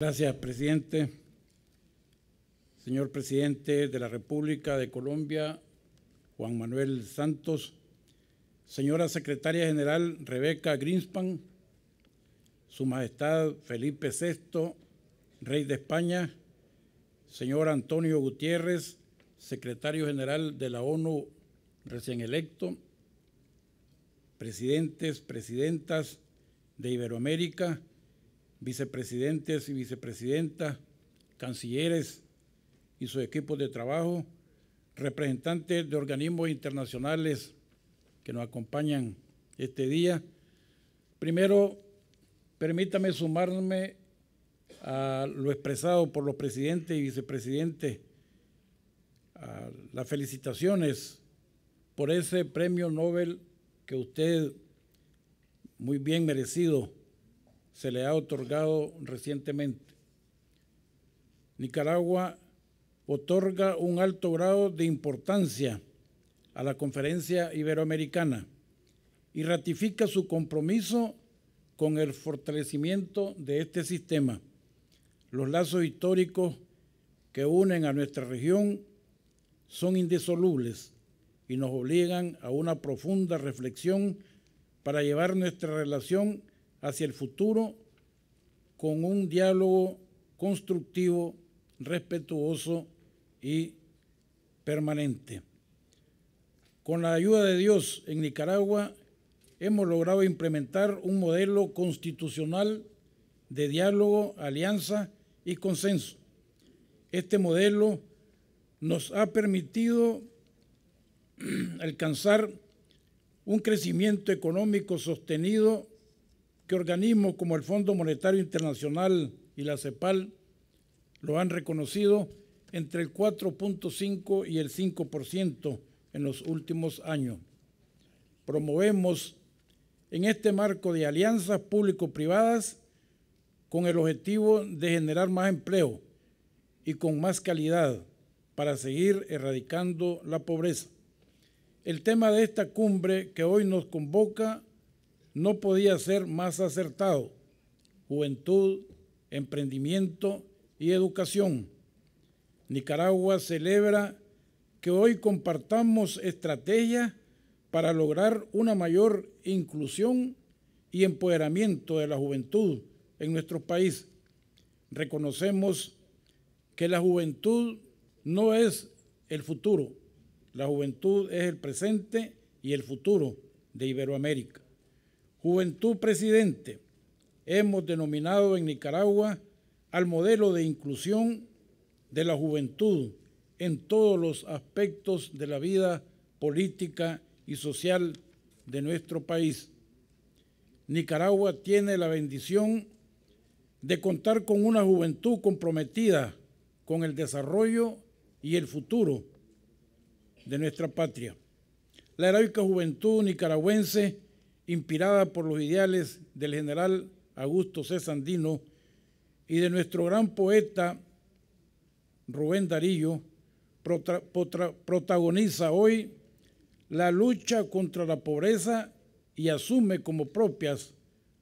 Gracias, presidente. Señor presidente de la República de Colombia, Juan Manuel Santos. Señora secretaria general Rebeca Greenspan. Su Majestad Felipe VI, Rey de España. Señor Antonio Gutiérrez, secretario general de la ONU recién electo. Presidentes, presidentas de Iberoamérica vicepresidentes y vicepresidentas, cancilleres y sus equipos de trabajo, representantes de organismos internacionales que nos acompañan este día. Primero, permítame sumarme a lo expresado por los presidentes y vicepresidentes, a las felicitaciones por ese premio Nobel que usted muy bien merecido se le ha otorgado recientemente. Nicaragua otorga un alto grado de importancia a la conferencia iberoamericana y ratifica su compromiso con el fortalecimiento de este sistema, los lazos históricos que unen a nuestra región son indisolubles y nos obligan a una profunda reflexión para llevar nuestra relación hacia el futuro con un diálogo constructivo, respetuoso y permanente. Con la ayuda de Dios en Nicaragua hemos logrado implementar un modelo constitucional de diálogo, alianza y consenso. Este modelo nos ha permitido alcanzar un crecimiento económico sostenido que organismos como el Fondo Monetario Internacional y la CEPAL lo han reconocido entre el 4.5 y el 5% en los últimos años. Promovemos en este marco de alianzas público-privadas con el objetivo de generar más empleo y con más calidad para seguir erradicando la pobreza. El tema de esta cumbre que hoy nos convoca no podía ser más acertado. Juventud, emprendimiento y educación. Nicaragua celebra que hoy compartamos estrategias para lograr una mayor inclusión y empoderamiento de la juventud en nuestro país. Reconocemos que la juventud no es el futuro, la juventud es el presente y el futuro de Iberoamérica. Juventud Presidente, hemos denominado en Nicaragua al modelo de inclusión de la juventud en todos los aspectos de la vida política y social de nuestro país. Nicaragua tiene la bendición de contar con una juventud comprometida con el desarrollo y el futuro de nuestra patria. La heroica juventud nicaragüense inspirada por los ideales del general Augusto C. Sandino y de nuestro gran poeta Rubén Darío, protagoniza hoy la lucha contra la pobreza y asume como propias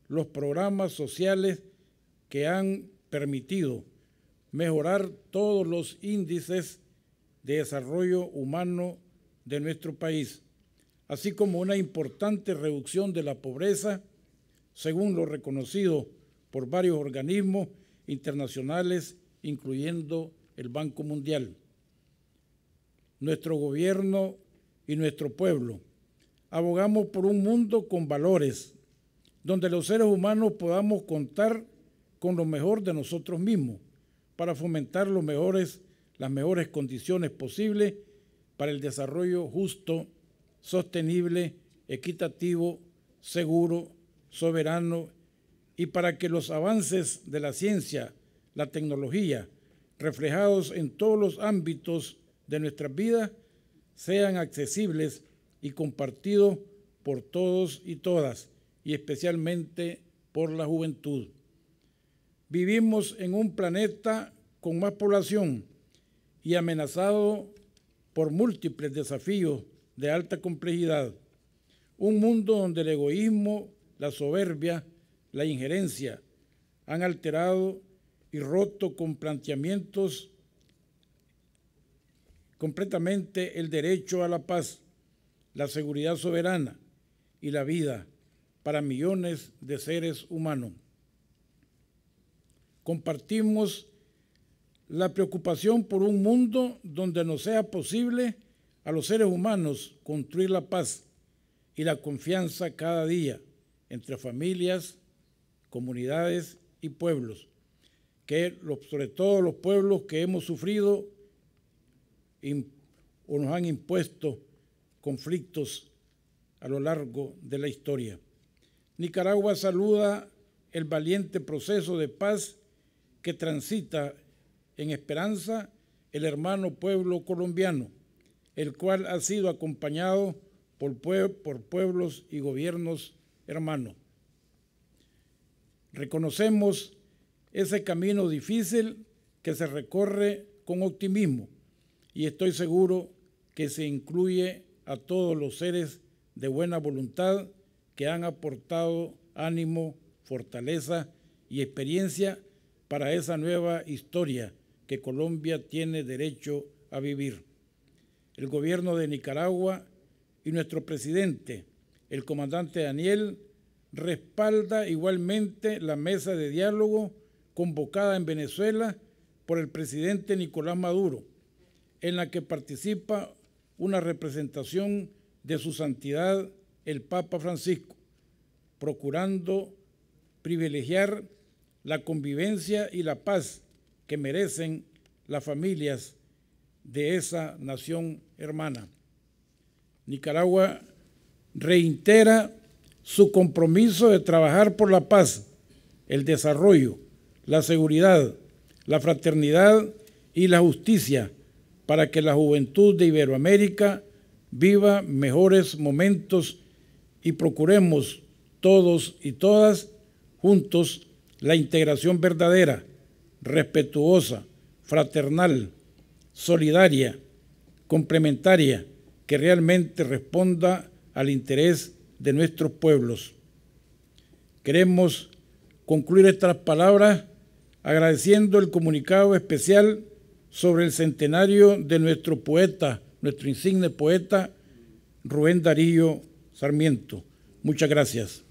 los programas sociales que han permitido mejorar todos los índices de desarrollo humano de nuestro país así como una importante reducción de la pobreza, según lo reconocido por varios organismos internacionales, incluyendo el Banco Mundial. Nuestro gobierno y nuestro pueblo abogamos por un mundo con valores, donde los seres humanos podamos contar con lo mejor de nosotros mismos para fomentar las mejores condiciones posibles para el desarrollo justo sostenible, equitativo, seguro, soberano y para que los avances de la ciencia, la tecnología, reflejados en todos los ámbitos de nuestras vidas, sean accesibles y compartidos por todos y todas, y especialmente por la juventud. Vivimos en un planeta con más población y amenazado por múltiples desafíos de alta complejidad, un mundo donde el egoísmo, la soberbia, la injerencia han alterado y roto con planteamientos completamente el derecho a la paz, la seguridad soberana y la vida para millones de seres humanos. Compartimos la preocupación por un mundo donde no sea posible a los seres humanos construir la paz y la confianza cada día entre familias, comunidades y pueblos, que los, sobre todo los pueblos que hemos sufrido o nos han impuesto conflictos a lo largo de la historia. Nicaragua saluda el valiente proceso de paz que transita en esperanza el hermano pueblo colombiano el cual ha sido acompañado por, por pueblos y gobiernos hermanos. Reconocemos ese camino difícil que se recorre con optimismo y estoy seguro que se incluye a todos los seres de buena voluntad que han aportado ánimo, fortaleza y experiencia para esa nueva historia que Colombia tiene derecho a vivir el gobierno de Nicaragua y nuestro presidente, el comandante Daniel, respalda igualmente la mesa de diálogo convocada en Venezuela por el presidente Nicolás Maduro, en la que participa una representación de su santidad el Papa Francisco, procurando privilegiar la convivencia y la paz que merecen las familias de esa nación hermana. Nicaragua reitera su compromiso de trabajar por la paz, el desarrollo, la seguridad, la fraternidad y la justicia para que la juventud de Iberoamérica viva mejores momentos y procuremos todos y todas juntos la integración verdadera, respetuosa, fraternal, solidaria complementaria que realmente responda al interés de nuestros pueblos. Queremos concluir estas palabras agradeciendo el comunicado especial sobre el centenario de nuestro poeta, nuestro insigne poeta, Rubén Darío Sarmiento. Muchas gracias.